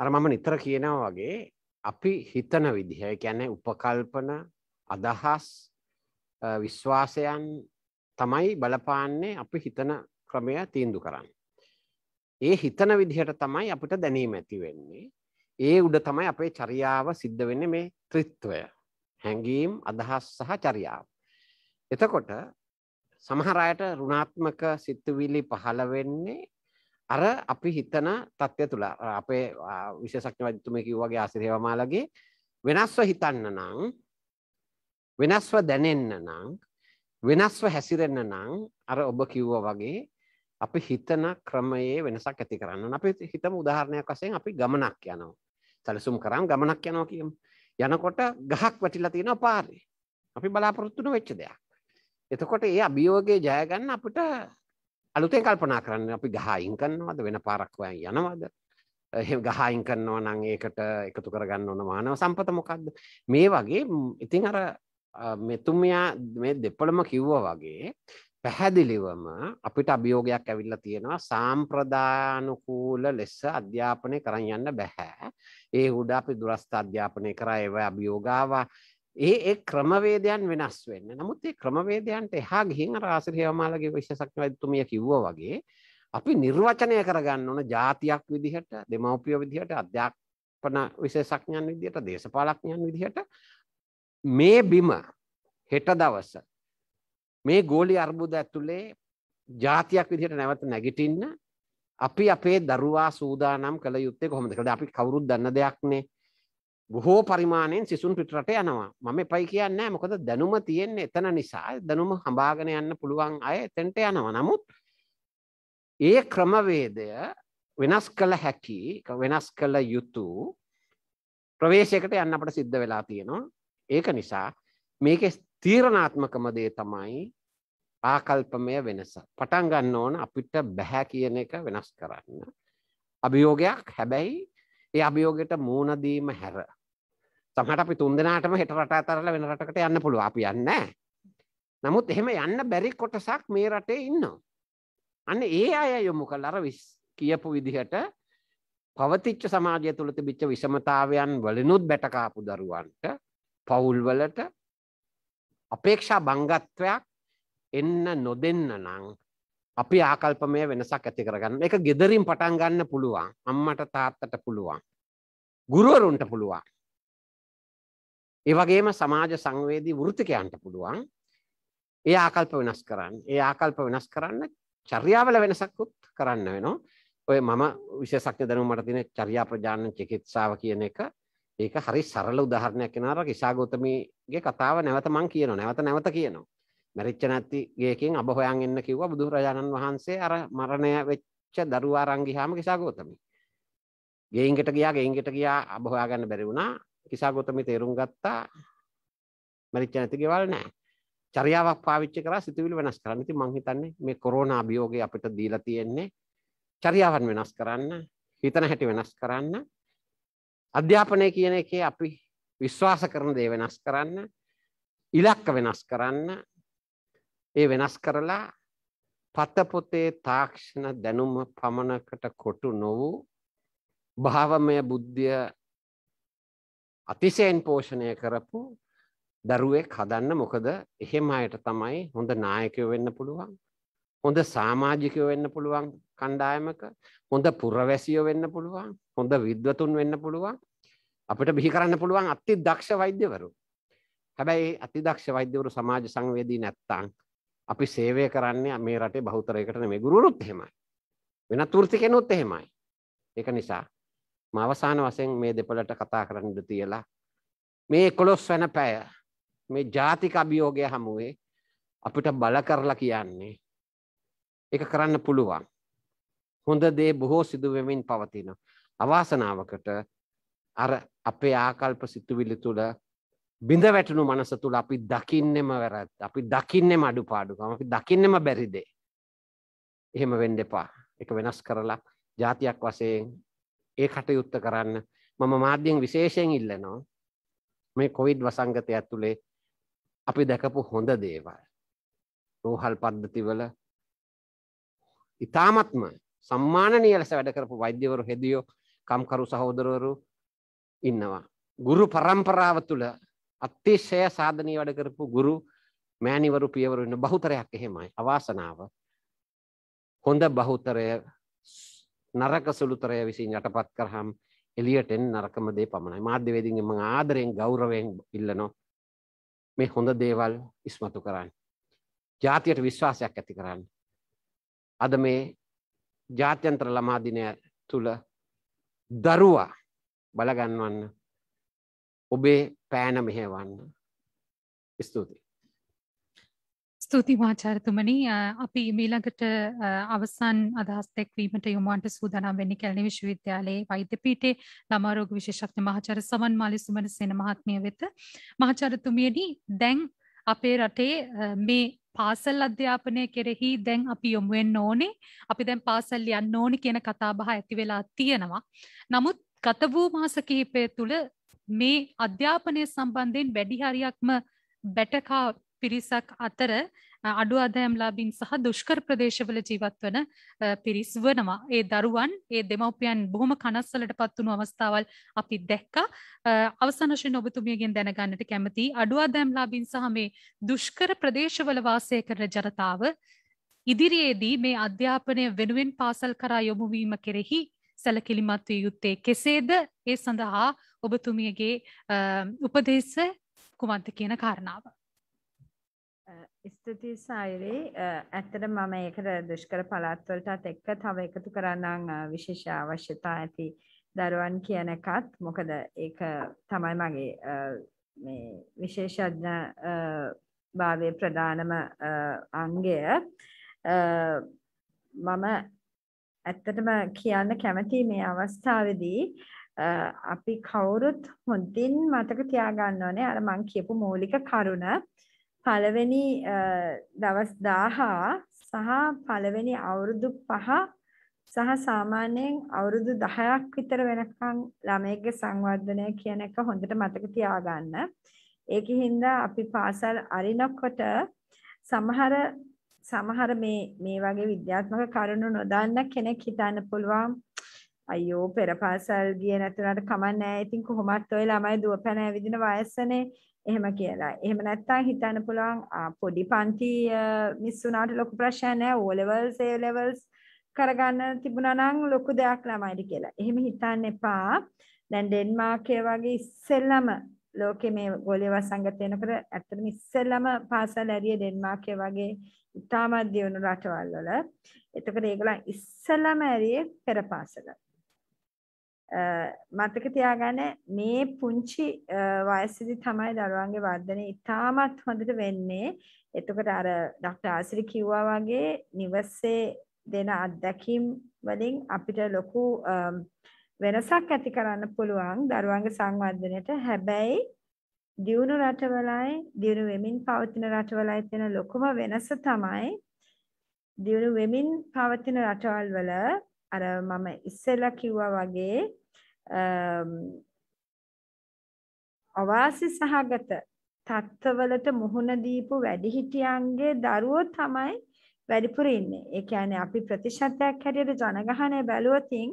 අර මම නිතර කියනවා වගේ අපි හිතන විදිහ කියන්නේ උපකල්පන අදහස් විශ්වාසයන් තමයි බලපාන්නේ අපි හිතන ක්‍රමය තීන්දු කරන්න. ඒ හිතන විදිහට තමයි අපිට දැනීම ඇති වෙන්නේ. ඒ උඩ තමයි අපේ චරියාව සිද්ධ වෙන්නේ මේ ත්‍රිත්වය. හැඟීම් අදහස් සහ චරියාව. එතකොට සමහර අයට ඍණාත්මක සිතුවිලි පහළ වෙන්නේ අර අපි හිතන තත්ත්වය තුළ අපේ විශේෂඥවතුම කිව්වගේ ආසිරේවමාලගේ වෙනස්ව හිතන්න නං වෙනස්ව දැනෙන්න නං වෙනස්ව හැසිරෙන්න නං අර ඔබ කිව්ව වගේ අපි හිතන ක්‍රමයේ වෙනසක් ඇති කරන්න අපි හිතම උදාහරණයක් වසයෙන් අපි ගමනක් යනවා සැලසුම් කරම් ගමනක් යනවා කියම් යනකොට ගහක් වැටිලා තියෙන පාරි අපි බලාපොරොත්තුන වෙච්ච දෙයක් එතකොට ඒ අභියෝගේ ජයගන්න අපිට අලුතෙන් කල්පනා කරන්න අපි ගහයින් කන්නවද වෙන පාරක්වයන් යනවද එහෙම ගහයින් කන්නවා නං ඒකට එකතු කරගන්න ඕන මානව සම්පත මොකක්ද මේ වගේ ඉතින් අර මෙතුමයා මේ දෙපළම කිව්ව වගේ පැහැදිලිවම අපිට අභියෝගයක් ඇවිල්ල තියෙනවා සාම්ප්‍රධානකූල ලෙස අධ්‍යාපනය කරන්න යන්න බැහැ ඒ හුඩ අපි දුරස්ථ අධ්‍යාපනය කර ඒව අභියෝගාව ඒ ඒ ක්‍රමවේදයන් වෙනස් වෙන්න නමුත් ඒ ක්‍රමවේදයන්ට එහා ගිහින් රාසිරහමාලගේ විශෂක්නවැත්තුමිය කිව්ව වගේ අපි නිර්වචනය කරගන්න ඕන ජාතියක් විදිහට දෙමවපිය විදිහට අධ්‍යාපන විශේෂඥන් විදිහට දේශපාලඥන් විදිහට මේ බිම හෙට දවස මේ ගෝලි අර්බුද ඇතුළේ ජාතියක් විදිහට නැවත නැගිටින්න අපි අපේ දරුවා සූදානම් කළ යුත්තේ කොහොමද කියලා අපි කවුරුත් දන්න දෙයක් නේ බොහෝ පරිමාණයෙන් සිසුන් පිටරට යනවා මම එපයි කියන්නේ මොකද දැනුම තියෙන්නේ එතන නිසා දැනුම හඹාගෙන යන්න පුළුවන් අය එතනට යනවා නමුත් ඒ ක්‍රමවේදය වෙනස් කළ හැකි වෙනස් කළ යුතු ප්‍රවේශයකට යන්න අපට සිද්ධ වෙලා තියෙනවා ඒක නිසා මේකේ තීරණාත්මකම දේ තමයි ආකල්පමය වෙනස පටන් ගන්න ඕන අපිට බැහැ කියන එක වෙනස් කරන්න අභියෝගයක් හැබැයි ඒ අභියෝගයට මූුණදීම හැර සමහර අපි තුන් දෙනාටම හෙට රට අතරලා වෙන රටකට යන්න පුළුවන්. අපි යන්නේ නමුත් එහෙම යන්න බැරි කොටසක් මේ රටේ ඉන්නවා. අන්න ඒ අය යොමු කළා අර කියපු විදිහට පවතිච්ච සමාජය තුළ තිබිච්ච විෂමතාවයන් වලිනුත් බැටකාපු දරුවන්ට පවුල්වලට අපේක්ෂා බංගත්වයක් එන්න නොදෙන්න නං අපි ආකල්පමය වෙනසක් ඇති කරගන්න එක ගෙදරින් පටන් ගන්න පුළුවන් අම්මට තාත්තට පුළුවන් ගුරුවරුන්ට පුළුවන් ඒවගේම සමාජ සංවේදී වෘතිකයන්ට පුළුවන් ඒ ආකල්ප වෙනස් කරන්න ඒ ආකල්ප වෙනස් කරන්න චර්යාවල වෙනසක්කුත් කරන්න වෙනවා ඔය මම විශෂක්්‍ය දනු මට තින චර්යා ප්‍රජාණන් චිකිත්සාාව කියන එක ඒක හරි සරල උදාහරණයක් කෙනාර කිසාගෝතමීගේ කතාව නැවත මං කියන නැවත නැවත කියනවා මැරිච්ච නැතිගේකින් අබ හොයන් එන්න කිව්ව බුදුරජාණන් වහන්සේ අර මරණය වෙච්ච දරුවා රංගිහාම කිසාගෝතමී ගේන්ගෙට ගියා ගේන්ගෙට ගියා අබ හොයාගන්න බැරි වුණා කිසා ගොතම තේරුම් ගත්තා මැරිච්ච නැති ගෙවල් නෑ චරියාවක් පාවිච්ච කර සිතුවිලි වෙනස් කරන්න ඉතින් මං හිතන්නේ මේ කොරෝනා අභියෝගය අපිට දීලා තියෙන්නේ චරියාවන් වෙනස් කරන්න හිතන හැටි වෙනස් කරන්න අධ්‍යාපනය කියන එකේ අපි විශ්වාස කරන දේ වෙනස් කරන්න ඉලක්ක වෙනස් කරන්න ඒ වෙනස් කරලා පතපොතේ තාක්ෂණ දැනුම පමණකට කොටු නොවූ භාවමය බුද්ධිය අතිශයෙන් පෝෂණය කරපු දරුවෙක් හදන්න මොකද එහෙම අයට තමයි හොඳ නායකයෝ වෙන්න පුළුවන් හොඳ සාමාජිකයෝ වෙන්න පුළුවන් කණ්ඩායමක හොඳ පුරවැසියෝ වෙන්න පුළුවන් හොඳ විද්වතුන් වෙන්න පුළුවන් අපිට බිහි කරන්න පුළුවන් අති දක්ෂ වෛද්‍යවරු හැබැයි අති දක්ෂ වෛද්‍යවරු සමාජ සංවේදී නැත්තං අපි සේවය කරන්නේ මේ රටේ බහුතරයකට නෙමෙයි ගුරුවරුත් එහෙමයි වෙනත් වෘත්තිකෙනුත් එහෙමයි ඒක නිසා මම අවසාන වශයෙන් මේ දෙපළට කතා කරන්න ඉඩ තියලා මේ 11 වෙනි පැය මේ ජාතික අභියෝගය හමුවේ අපිට බල කරලා කියන්නේ ඒක කරන්න පුළුවන්. හොඳ දේ බොහෝ සිදු වෙමින් පවතින. අවාසනාවකට අර අපේ ආකල්ප සිතුවිලි තුළ බිඳ වැටුණු මනස තුළ අපි දකින්නෙම වැරත් අපි දකින්නෙම අඩුපාඩුකම අපි දකින්නෙම බැරිදේ. එහෙම වෙන්න එපා. එක වෙනස් කරලා ජාතියක් වශයෙන් ඒ කටයුත්ත කරන්න මම මාධ්‍යෙන් විශේෂයෙන් ඉල්ලනවා මේ කොවිඩ් වසංගතය ඇතුළේ අපි දැකපු හොඳ දේවල් රෝහල් පද්ධතිවල ඉතාමත්ම සම්මානනීය ලෙස වැඩ කරපු වෛද්‍යවරු හෙදියෝ කම්කරු සහෝදරවරු ඉන්නවා ගුරු පරම්පරාව තුළ අතිශය සාධනීය වැඩ කරපු ගුරු මෑණිවරු පියවරු ඉන්න බහුතරයක් එහෙමයි අවාසනාව හොඳ බහුතරය නරක සුළුතරය විසින් යටපත් කරහම් එලියටෙන් නරකම දේ පමණයි මාධ්‍යවේදීන් මම ආදරයෙන් ගෞරවයෙන් ඉල්ලනවා මේ හොඳ දේවල් ඉස්මතු කරන්න. ජාතියට විශ්වාසයක් ඇති කරන්න. අද මේ ජාත්‍යන්ත්‍ර ළමා දිනය තුල දරුවා බලගන්වන්න ඔබේ පෑන මෙහෙවන්න. ස්තුතියි ස්තුති වාචාරතුමනි අපි මීළඟට අවසන් අදහස් දැක්වීමට යොමුවන්ට සූදානම් වෙන්නේ කැලණි විශ්වවිද්‍යාලයේ වෛද්‍ය පීඨයේ ළමා රෝග විශේෂඥ මහාචාර්ය සමන් මාලි සුමන සේන මහත්මිය වෙත මහාචාර්යතුමියනි දැන් අපේ රටේ මේ පාසල් අධ්‍යාපනය කෙරෙහි දැන් අපි යොමුවෙන් ඕනේ අපි දැන් පාසල් යන්න ඕනි කියන කතාබහ ඇති වෙලා තියෙනවා. නමුත් ගත වූ මාස කිහිපය තුළ මේ අධ්‍යාපනය සම්බන්ධයෙන් වැඩි හරියක්ම බැටකා පිරිසක් අතර අඩු අදෑම්ලාබින් සහ දුෂ්කර ප්‍රදේශවල ජීවත් වන පිරිස් වනවා. ඒ දරුවන් ඒ දෙමවපියන් බොහොම කනස්සලට පත්වුණු අවස්ථාවල් අපි දැක්ක අවසනශය නොබතුමියගෙන් දැනගන්නට කැමති අඩු අදෑම්ලාබින් සහ මේ දුෂ්කර ප්‍රදේශවල වාසය කරන ජනතාව ඉදිරියේදී මේ අධ්‍යාපනය වෙනුවෙන් පාසල් කරා යොමුවීම කෙරෙහි සැලකිලිමත් විය යුත්තේ කෙසේද ඒ සඳහා ඔබතුමියගේ උපදේශ කුමන්ත කියන කාරණාව. ස්තුතියි සායරි ඇත්තට මම ඒකට දුෂ්කර පළාත්වලටත් එක්ක තව එකතු කරන්න විශේෂ අවශ්‍යතා ඇති දරුවන් කියන එකත් මොකද ඒක තමයි මගේ මේ විශේෂඥ භාවය ප්‍රධානම අංගය මම ඇත්තටම කියන්න කැමති මේ අවස්ථාවේදී අපි කවුරුත් හොඳින් මතක තියාගන්න ඕනේ අර මං කියපු මූලික කරුණ පළවෙනි දවස් දාහා සහ පළවෙනි අවුරුදු පහ සහ සාමාන්‍යයෙන් අවුරුදු දහයක් විතර වෙනකං ළමයෙක්ගේ සංවර්ධනය කියන එක හොඳට මතක තියාගන්න. ඒක හින්දා අපි පාසල් අරිනකොට සමහර සමහර මේ මේ වගේ විද්‍යාත්මක කරුණු නොදන්න කෙනෙක් හිතන්න පුළුවන් අයියෝ පෙර පාසල් ගිය නැතුණාට කමක් නැහැ. ඉතින් කොහොමත් ඔය ළමයි දුවපැන ඇවිදින වයසනේ එහෙම කියලා. එහෙම නැත්නම් හිතන්න පුළුවන් පොඩි පන්ති මිස් වුණාට ලොකු ප්‍රශ්නයක් නෑ. O levels, A levels කරගන්න තිබුණා නම් ලොකු දෙයක් ළමයිට කියලා. එහෙම හිතන්න එපා. දැන් ඩෙන්මාර්කය වගේ ඉස්සෙල්ලම ලෝකෙ මේ ගෝලීය වසංගත වෙනකොට ඇත්තටම ඉස්සෙල්ලම පාසල් ඇරිය ඩෙන්මාර්කය වගේ ඉතාමත් දියුණු රටවල් වල. එතකොට ඒගොල්ලන් ඉස්සෙල්ලම ඇරියේ පෙර පාසල. මතක තියාගන්න මේ පුංචි වයසදි තමයි දරුවන්ගේ වර්ධනය ඉතාමත් හොඳට වෙන්නේ. එතකොට අර ඩොක්ටර් ආසිරි කිව්වා වගේ නිවසේ දෙන අත්දැකීම් වලින් අපිට ලොකු වෙනසක් ඇති කරන්න පුළුවන් දරුවන්ගේ සංවර්ධනයට. හැබැයි දියුණු රටවලයි දියුණු වෙමින් පවතින රටවලයි තියෙන ලොකුම වෙනස තමයි දියුණු වෙමින් පවතින රටවල් වල අර මම ඉස්සෙල්ලා කිව්වා වගේ අවාසි සහගත තත්ත්වවලට මුහුණ දීපු වැඩිහිටියන්ගේ දරුවෝ තමයි වැඩිපුර ඉන්නේ. ඒ කියන්නේ අපි ප්‍රතිශතයක් හැටියට ජනගහනය බැලුවොතින්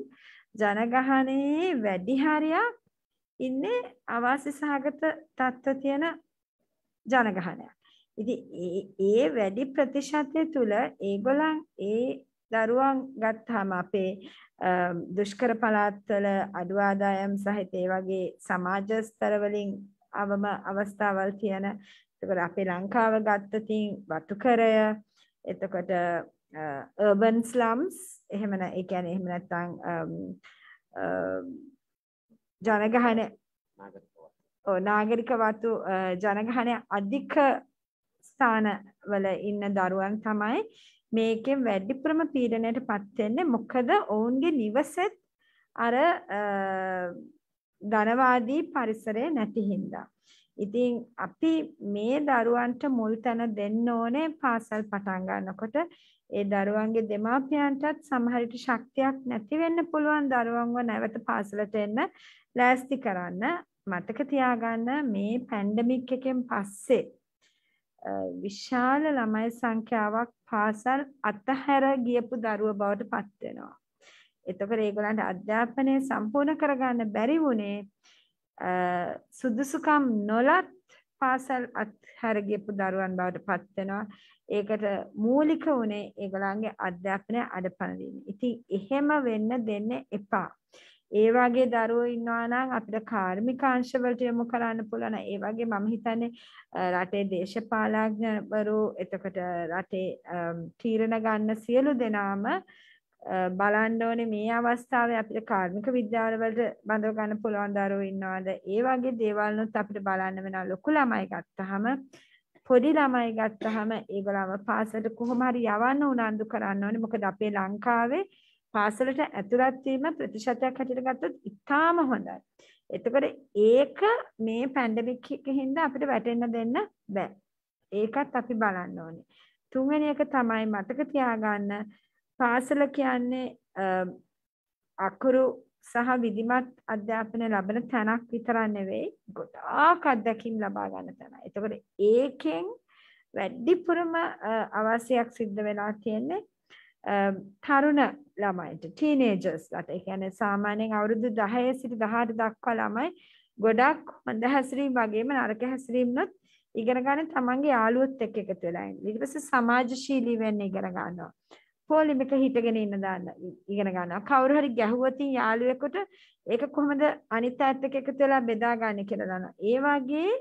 ජනගහනයේ වැඩි හරියක් ඉන්නේ අවාසි සහගත තත්ත්ව තියෙන ජනගහනයක්. ඉතින් ඒ වැඩි ප්‍රතිශතය තුල ඒගොල්ලන් ඒ දරුවන් ගත්හම අපේ දුෂ්කර පළාත්වල අඩු ආදායම් සහිත ඒ වගේ සමාජ ස්තරවලින් අවම අවස්ථාවල් තියෙන එතකොට අපේ ලංකාව ගත්තතින් වතුකරය එතකොට urban slums එහෙම නැ ඒ කියන්නේ එහෙම නැත්නම් ජනගහන ඔව් නාගරික වතු ජනගහන අධික ස්ථානවල ඉන්න දරුවන් තමයි මේකෙන් වැඩිපුරම පීඩනයට පත් වෙන්නේ මොකද ඔවුන්ගේ නිවසෙත් අර ධනවාදී පරිසරය නැති හින්දා. ඉතින් අපි මේ දරුවන්ට මුල් තැන දෙන්න ඕනේ පාසල් පටන් ගන්නකොට ඒ දරුවන්ගේ දෙමාපියන්ටත් සමහර විට ශක්තියක් නැති වෙන්න පුළුවන් දරුවන්ව නැවත පාසලට එන්න ලෑස්ති කරන්න මතක තියාගන්න මේ පැන්ඩමික් එකෙන් පස්සේ විශාල ළමයි සංඛ්‍යාවක් පාසල් අතහැර ගියපු දරුව බවට පත් වෙනවා. එතකොට ඒගොල්ලන්ට අධ්‍යාපනය සම්පූර්ණ කරගන්න බැරි වුණේ සුදුසුකම් නොලත් පාසල් අත්හැර ගියපු දරුවන් බවට පත් වෙනවා. ඒකට මූලික වුණේ ඒගොල්ලන්ගේ අධ්‍යාපනය අඩපණ වීම. ඉතින් එහෙම වෙන්න දෙන්න එපා. ඒ වගේ දරුවෝ ඉන්නවා නම් අපිට කාර්මික අංශවලට යොමු කරන්න පුළුවන්. ඒ වගේ මම හිතන්නේ රටේ දේශපාලඥවරු එතකොට රටේ තීරණ ගන්න සියලු දෙනාම බලන්න ඕනේ මේ අවස්ථාවේ අපිට කාර්මික විද්‍යාවලට බඳව ගන්න පුළුවන් දරුවෝ ඉන්නවාද? ඒ වගේ දේවල්නොත් අපිට බලන්න වෙනවා ලොකු ළමයි ගත්තාම පොඩි ළමයි ගත්තාම ඒගොල්ලන්ව පාසලට කොහොම හරි යවන්න උනන්දු කරන්න ඕනේ. මොකද අපේ ලංකාවේ පාසලට ඇතුළත් වීම ප්‍රතිශතයක් හැටියට ගත්තොත් ඉතාම හොඳයි. එතකොට ඒක මේ පැන්ඩමික් එකකින්ද අපිට වැටෙන්න දෙන්න බෑ. ඒකත් අපි බලන්න ඕනේ. තුන්වෙනි එක තමයි මතක තියාගන්න පාසල කියන්නේ අකුරු සහ විධිමත් අධ්‍යාපනය ලබන තැනක් විතරක් නෙවෙයි ගොඩාක් අත්දැකීම් ලබා ගන්න තැන. එතකොට ඒකෙන් වැඩිපුරම අවශ්‍යයක් සිද්ධ වෙලා තියෙන්නේ තරුණ ළමයිට ටීනේජර්ස්ලට ඒ කියන්නේ සාමාන්‍යයෙන් අවුරුදු 10 සිට 18 දක්වා ළමයි ගොඩක් හොඳ හැසිරීම් වගේම නරක හැසිරීම්නොත් ඉගෙන ගන්න තමන්ගේ යාළුවොත් එක්ක එකතු වෙලා ඉන්න. ඊට පස්සේ සමාජශීලී වෙන්න ඉගෙන ගන්නවා. පොලිමික හිටගෙන ඉන්න දාන්න ඉගෙන ගන්නවා. කවුරු හරි ගැහුවොතින් යාළුවෙකුට ඒක කොහොමද අනිත් අයත් එක්ක එකතු වෙලා බෙදා ගන්න කියලා දන්නවා. ඒ වගේ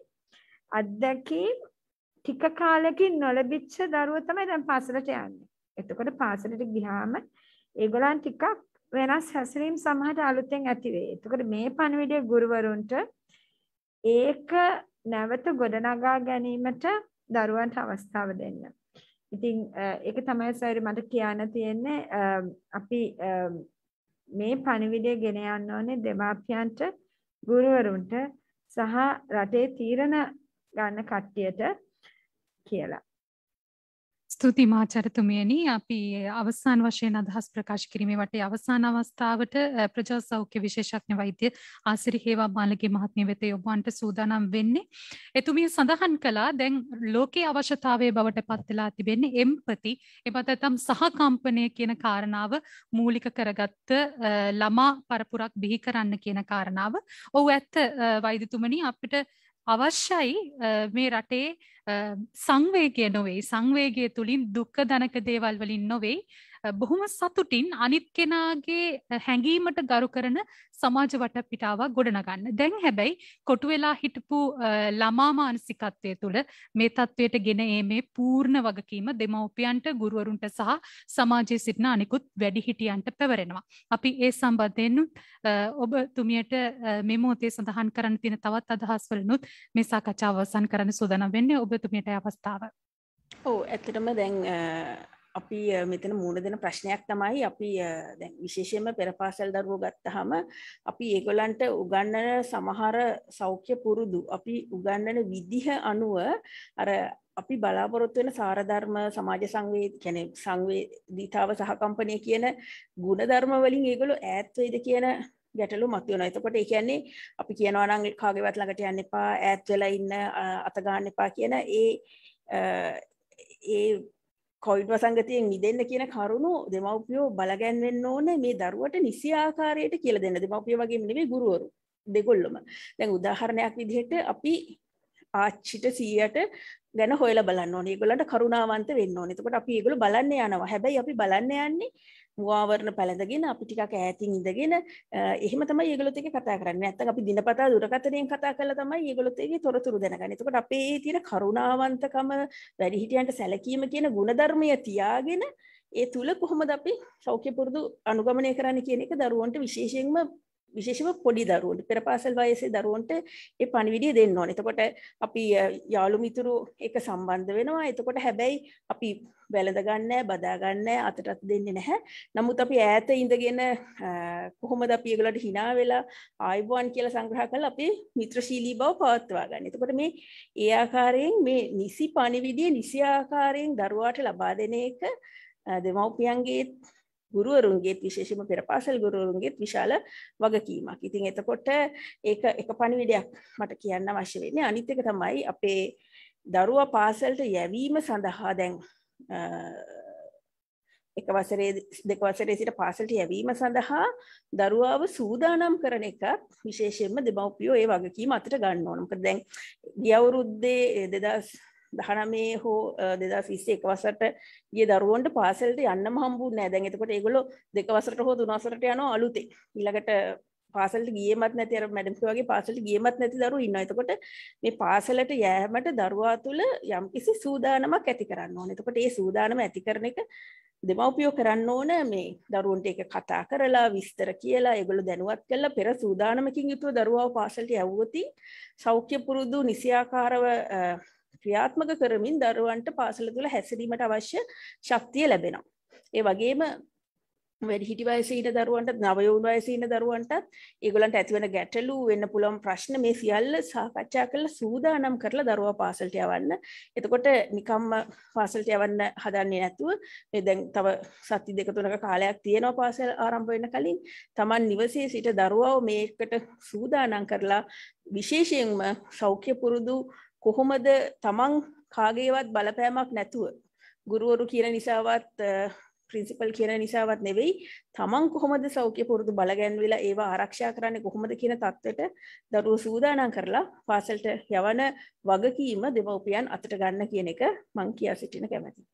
අත්දැකීම් ටික කාලෙකින් නොලැබිච්ච දරුවෝ තමයි දැන් පාසලට යන්නේ. එතකොට පාසලට ගියාම ඒගොල්ලන් ටිකක් වෙනස් හැසිරීම් සමහරට අලුතෙන් ඇති වෙයි. එතකොට මේ පණිවිඩය ගුරුවරුන්ට ඒක නැවත ගොඩනගා ගැනීමට දරුවන්ට අවස්ථාව දෙන්න. ඉතින් ඒක තමයි සර් මට කියන්න තියෙන්නේ අපි මේ පණිවිඩය ගෙන යන්න ඕනේ දෙමාපියන්ට ගුරුවරුන්ට සහ රටේ තීරණ ගන්න කට්ටියට කියලා. ස්තුති මාචරතුමයනි අපි අවසාන වශයෙන් අදහස් ප්‍රකාශ කිරීමේ වටේ අවසාන අවස්ථාවට ප්‍රජා සෞඛ්‍ය විශේෂඥ වෛද්‍ය ආසිරි හේවා මාලගේ මහත්මිය වෙත යොබවන්ට සූදානම් වෙන්නේ. එතුමිය සඳහන් කළා දැන් ලෝකයේ අවශ්‍යතාවය බවට පත් වෙලා තිබෙන්නේ එම්පති එමත් නැත්නම් සහකම්පනය කියන කාරණාව මූලික කරගත්ත ළමා පරපුරක් බිහි කරන්න කියන කාරණාව. ඔව් ඇත්ත වෛද්‍යතුමනි අපිට අවශ්‍යයි මේ රටේ සංවේගය නොවෙයි සංවේගය තුළින් දුක්ක දනක දේවල් වලින් නොවෙයි බොහොම සතුටින් අනිත් කෙනාගේ හැඟීමට ගරු කරන සමාජ වටපිටාවක් ගොඩනගන්න. දැන් හැබැයි කොටු වෙලා හිටපු ළමා මානසිකත්වය තුළ මේ තත්ත්වයට ගෙන ඒමේ පූර්ණ වගකීම දෙමව්පියන්ට ගුරුවරුන්ට සහ සමාජයේ සිටින අනිකුත් වැඩිහිටියන්ට පැවරෙනවා. අපි ඒ සම්බන්ධයෙන් ඔබ තුමියට මේ මොහොතේ සඳහන් කරන්න තියෙන තවත් අදහස් වලනුත් මේ සාකච්ඡාව අවසන් කරන්න සූදානම් වෙන්නේ ඔබ තුමියට අවස්ථාව. ඔව් ඇත්තටම දැන් අපි මෙතන මූුණ දෙන ප්‍රශ්නයක් තමයි අපි විශේෂයම පෙරපාසල් දරුවෝ ගත්තහම අපි ඒගොලන්ට උගන්නන සමහර සෞඛ්‍ය පුරුදු අපි උගන්නන විදිහ අනුව අර අපි බලාපොරොත්තු වෙන සාරධර්ම සමාජ සංවේ කැන සංවේදීතාව සහකම්පනය කියන ගුණධර්ම වලින් ඒගොලු ඈත් වෙයිද කියන ගැටලු මතුවෙනවා. එතකොට ඒ කියන්නේ අපි කියනවා නම් කාගේවත් ළඟට යන්න එපා, ඈත් වෙලා ඉන්න, අත ගන්න එපා කියන ඒ ඒ කොයිඩ් වසංගතයෙන් මිදන්න කියන කරුණු දෙමවපියෝ බලගැන්වෙන්න ඕන මේ දරුවට නිසි ආකාරයට කියල දෙන්න දෙමවපිය වගේ නෙවේ ගුරුවරු දෙගොල්ලොම දැන් උදාහරණයක් විදිහට අපි ආච්චිට සීයට ගැන හොයල බලන්න ඕනේ. ඒගොල්ලන්ට කරුණාවන්ත වෙන්න ඕනේ. එතකොට අපි ඒගොල්ලෝ බලන්න යනවා. හැබැයි අපි බලන්න යන්නේ මුවාවරණ පැළඳගෙන අපි ටිකක් ඈතින් ඉඳගෙන එහෙම තමයි ඒගොල්ලොත් එක්ක කතා කරන්නේ. නැත්තම් අපි දිනපතා දුරකථනයෙන් කතා කරලා තමයි ඒගොල්ලොත් එක්ක තොරතුරු දැනගන්නේ. එතකොට අපේ තියෙන කරුණාවන්තකම වැඩිහිටියන්ට සැලකීම කියන ගුණධර්මය තියාගෙන ඒ තුල කොහොමද අපි සෞඛ්‍ය පුරුදු අනුගමනය කරන්න කියන එක දරුවන්ට විශේෂයෙන්ම විශේෂම පොඩි දරුවන්ට පෙරපාසල් වයසේ දරුවන්ට ඒ පණිවිඩය දෙන්න ඕනේ. එතකොට අපි යාළු මිතුරු එක සම්බන්ධ වෙනවා. එතකොට හැබැයි අපි වැළඳ ගන්නෑ, බදා ගන්නෑ, අතටත් දෙන්නේ නැහැ. නමුත් අපි ඈත ඉඳගෙන කොහොමද අපි ඒගොල්ලන්ට hina වෙලා ආයිබෝන් කියලා සංග්‍රහ කරලා අපි මිත්‍රශීලී බව පවත්වා ගන්න. එතකොට මේ ඒ ආකාරයෙන් මේ නිසි පණිවිඩය නිසි ආකාරයෙන් දරුවාට ලබා දෙන එක දෙමව්පියන්ගේ ගුරුවරුන්ගේත් විශේෂම පෙරපාසල් ගුරුවරුන්ගේත් විශාල වගකීමක්. ඉතින් එතකොට ඒක එක පණිවිඩයක් මට කියන්න අවශ්‍ය වෙන්නේ. අනිත් එක තමයි අපේ දරුවා පාසලට යැවීම සඳහා දැන් එක වසරේ දෙක වසරේ සිට පාසලට යැවීම සඳහා දරුවාව සූදානම් කරන එක විශේෂයෙන්ම දෙමව්පියෝ ඒ වගකීම අතට ගන්න ඕන. මොකද දැන් ගිය අවුරුද්දේ 2000 දහනමේ හෝ දෙදස් විස්සේ එකවසට ගිය දරුවන්ට පාසෙල්ට යන්න හම්බුන්න ඇදැන් එතකොට ඒගොලො දෙකවසට හෝ දුනසට යන අලුතේ ඉලකට පාසල් ගියමත් නැතිර මැඩම්ක වගේ පාසල් ගියමත් නැති දරු ඉන්න එතකොට මේ පාසලට යෑමට දරුවා තුළ යම් කිසි සූදානමක් ඇති කරන්න ඕන එතකොට ඒ සූදානම ඇති කරන එක දෙමව්පියෝ කරන්න ඕන මේ දරුවන්ට ඒක කතා කරලා විස්තර කියලා ඒගොල්ලෝ දැනුවත් කරලා පෙර සූදානමකින් යුතුව දරුවව පාසලට යවුවොතින් සෞඛ්‍ය පුරුදු නිසියාකාරව ක්‍රියාත්මක කරමින් දරුවන්ට පාසල තුළ හැසිරීමට අවශ්‍ය ශක්තිය ලැබෙනවා. ඒ වගේම වැඩිහිටි වයසේ ඉන්න දරුවන්ට නවයවුන් වයසේ ඉන්න දරුවන්ටත් ඒගොල්ලන්ට ඇතිවන ගැටලු වෙන්න පුළුවන් ප්‍රශ්න මේ සියල්ල සාකච්ඡා කරලා සූදානම් කරලා දරුවා පාසලට යවන්න. එතකොට නිකම්ම පාසලට යවන්න හදන්නේ නැතුව මේ දැන් තව සති දෙක තුනක කාලයක් තියෙනවා පාසල් ආරම්භ වෙන්න කලින් Taman නිවසේ සිට දරුවව මේකට සූදානම් කරලා විශේෂයෙන්ම සෞඛ්‍ය පුරුදු කොහොමද තමන් කාගේවත් බලපෑමක් නැතුව ගුරුවරු කියන නිසාවත් ප්‍රින්සිපල් කියන නිසාවත් නෙවෙයි තමන් කොහොමද සෞඛ්‍ය පුරුදු බලගැන් වෙලා ඒවා ආරක්ෂා කරන්නේ කොහොමද කියන තත්ත්වයට දරුවෝ සූදානම් කරලා පාසලට යවන වගකීම දෙමව්පියන් අතට ගන්න කියන එක මං කියා සිටින කැමැතියි